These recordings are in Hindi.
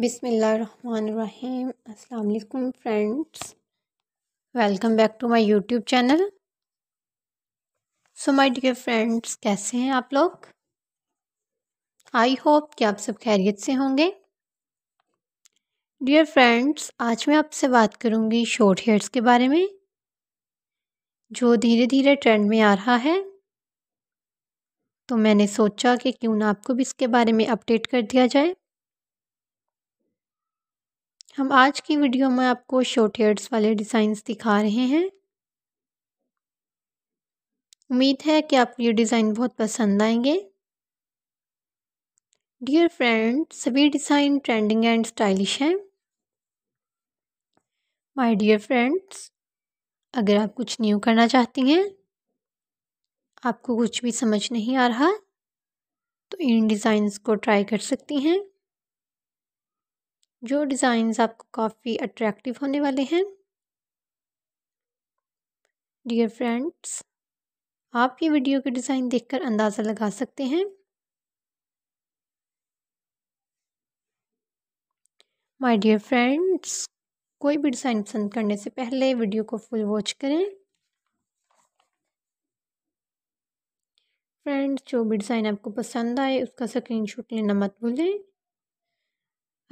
बिसमीम् अल्लाम friends welcome back to my YouTube channel so my dear friends कैसे हैं आप लोग आई होप कि आप सब खैरियत से होंगे डियर फ्रेंड्स आज मैं आपसे बात करूंगी शॉर्ट हेयर्स के बारे में जो धीरे धीरे ट्रेंड में आ रहा है तो मैंने सोचा कि क्यों ना आपको भी इसके बारे में अपडेट कर दिया जाए हम आज की वीडियो में आपको शॉर्ट हेयर्स वाले डिज़ाइंस दिखा रहे हैं उम्मीद है कि आपको ये डिज़ाइन बहुत पसंद आएंगे डियर फ्रेंड सभी डिज़ाइन ट्रेंडिंग एंड स्टाइलिश हैं माय डियर फ्रेंड्स अगर आप कुछ न्यू करना चाहती हैं आपको कुछ भी समझ नहीं आ रहा तो इन डिज़ाइंस को ट्राई कर सकती हैं जो डिज़ाइंस आपको काफ़ी अट्रैक्टिव होने वाले हैं डियर फ्रेंड्स आप ये वीडियो के डिज़ाइन देखकर अंदाज़ा लगा सकते हैं माय डियर फ्रेंड्स कोई भी डिज़ाइन पसंद करने से पहले वीडियो को फुल वॉच करें फ्रेंड्स जो भी डिज़ाइन आपको पसंद आए उसका स्क्रीनशॉट लेना मत भूलें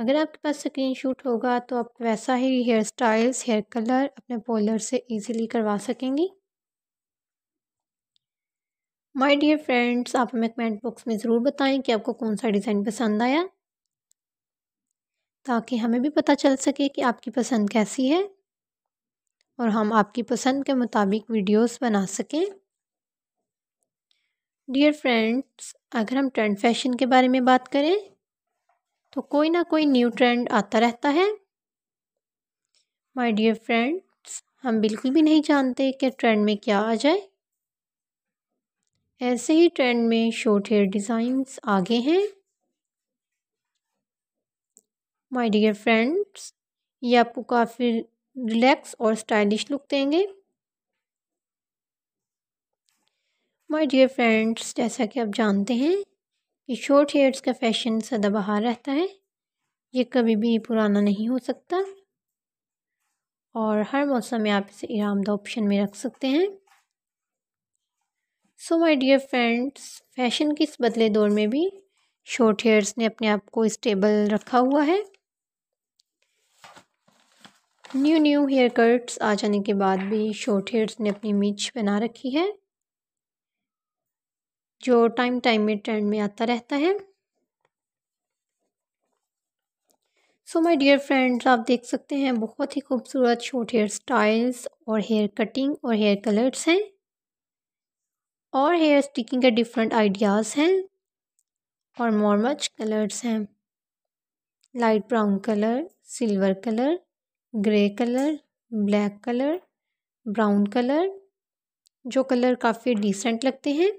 अगर आपके पास स्क्रीन शूट होगा तो आप वैसा ही हेयर स्टाइल्स हेयर कलर अपने पोलर से इजीली करवा सकेंगी माय डियर फ्रेंड्स आप हमें कमेंट बॉक्स में ज़रूर बताएं कि आपको कौन सा डिज़ाइन पसंद आया ताकि हमें भी पता चल सके कि आपकी पसंद कैसी है और हम आपकी पसंद के मुताबिक वीडियोस बना सकें डियर फ्रेंड्स अगर हम ट्रेंड फैशन के बारे में बात करें तो कोई ना कोई न्यू ट्रेंड आता रहता है माय डियर फ्रेंड्स हम बिल्कुल भी नहीं जानते कि ट्रेंड में क्या आ जाए ऐसे ही ट्रेंड में शॉर्ट हेयर डिज़ाइंस आगे हैं माय डियर फ्रेंड्स ये आपको काफ़ी रिलैक्स और स्टाइलिश लुक देंगे माय डियर फ्रेंड्स जैसा कि आप जानते हैं ये शॉर्ट हेयर्स का फैशन सदाबहार रहता है ये कभी भी पुराना नहीं हो सकता और हर मौसम में आप इसे आरामद ऑप्शन में रख सकते हैं so my dear friends fashion के इस बदले दौर में भी शॉर्ट हेयर्स ने अपने आप को स्टेबल रखा हुआ है न्यू न्यू हेयर कट्स आ जाने के बाद भी शॉर्ट हेयर्स ने अपनी मीच बना रखी है जो टाइम टाइम में ट्रेंड में आता रहता है सो माय डियर फ्रेंड्स आप देख सकते हैं बहुत ही खूबसूरत शॉर्ट हेयर स्टाइल्स और हेयर कटिंग और हेयर कलर्स हैं और हेयर स्टिकिंग के डिफरेंट आइडियाज़ हैं और मॉर्मच कलर्स हैं light brown colour silver colour grey colour black colour brown colour जो कलर काफ़ी डिसेंट लगते हैं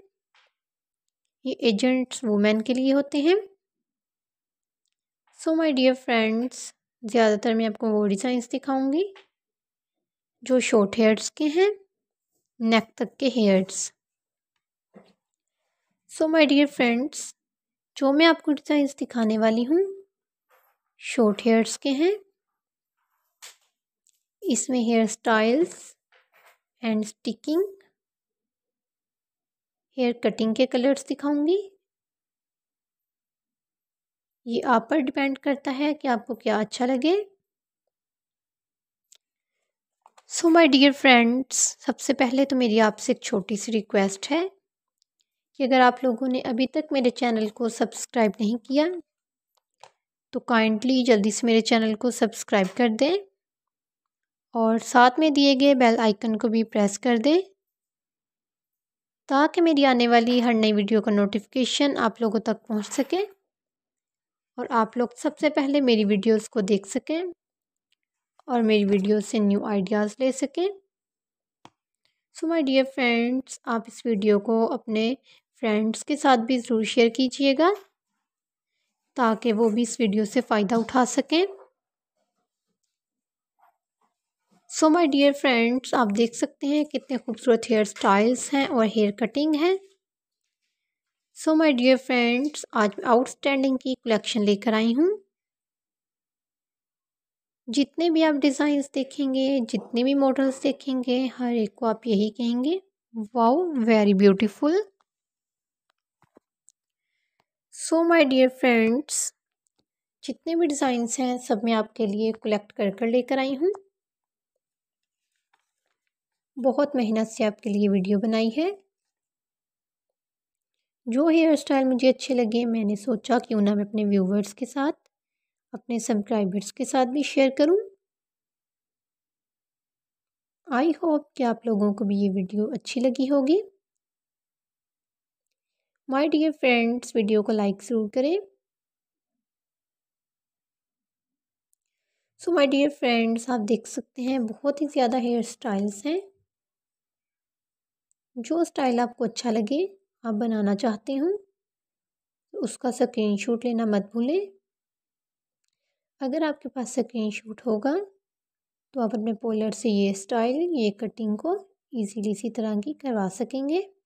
ये एजेंट्स वुमेन के लिए होते हैं सो माय डियर फ्रेंड्स ज़्यादातर मैं आपको वो डिज़ाइंस दिखाऊंगी जो शॉर्ट हेयर्स के हैं नेक तक के hairs so my dear friends जो मैं आपको डिज़ाइंस दिखाने वाली हूँ शॉर्ट हेयर्स के हैं इसमें hair styles and sticking hair cutting के कलर्स दिखाऊंगी ये आप पर डिपेंड करता है कि आपको क्या अच्छा लगे सो माय डियर फ्रेंड्स सबसे पहले तो मेरी आपसे एक छोटी सी रिक्वेस्ट है कि अगर आप लोगों ने अभी तक मेरे चैनल को सब्सक्राइब नहीं किया तो काइंडली जल्दी से मेरे चैनल को सब्सक्राइब कर दें और साथ में दिए गए बेल आइकन को भी प्रेस कर दें ताकि मेरी आने वाली हर नई वीडियो का नोटिफिकेशन आप लोगों तक पहुंच सके और आप लोग सबसे पहले मेरी वीडियोस को देख सकें और मेरी वीडियो से न्यू आइडियाज़ ले सकें सो माय डियर फ्रेंड्स आप इस वीडियो को अपने फ्रेंड्स के साथ भी ज़रूर शेयर कीजिएगा ताकि वो भी इस वीडियो से फ़ायदा उठा सकें सो माई डियर फ्रेंड्स आप देख सकते हैं कितने खूबसूरत हेयर स्टाइल्स हैं और हेयर कटिंग है सो माई डियर फ्रेंड्स आज मैं आउटस्टैंडिंग की कलेक्शन लेकर आई हूँ जितने भी आप डिज़ाइंस देखेंगे जितने भी मॉडल्स देखेंगे हर एक को आप यही कहेंगे wow very beautiful so my dear friends जितने भी डिज़ाइंस हैं सब मैं आपके लिए कलेक्ट कर कर लेकर आई हूँ बहुत मेहनत से आपके लिए वीडियो बनाई है जो हेयर स्टाइल मुझे अच्छे लगे मैंने सोचा क्यों ना मैं अपने व्यूवर्स के साथ अपने सब्सक्राइबर्स के साथ भी शेयर करूं आई होप कि आप लोगों को भी ये वीडियो अच्छी लगी होगी माय डियर फ्रेंड्स वीडियो को लाइक ज़रूर करें सो माय डियर फ्रेंड्स आप देख सकते हैं बहुत ही ज़्यादा हेयर स्टाइल्स हैं जो स्टाइल आपको अच्छा लगे आप बनाना चाहते हो उसका स्क्रीन शूट लेना मत भूलें अगर आपके पास स्क्रीन शूट होगा तो आप अपने पोलर से ये स्टाइल ये कटिंग को इजीली इसी तरह की करवा सकेंगे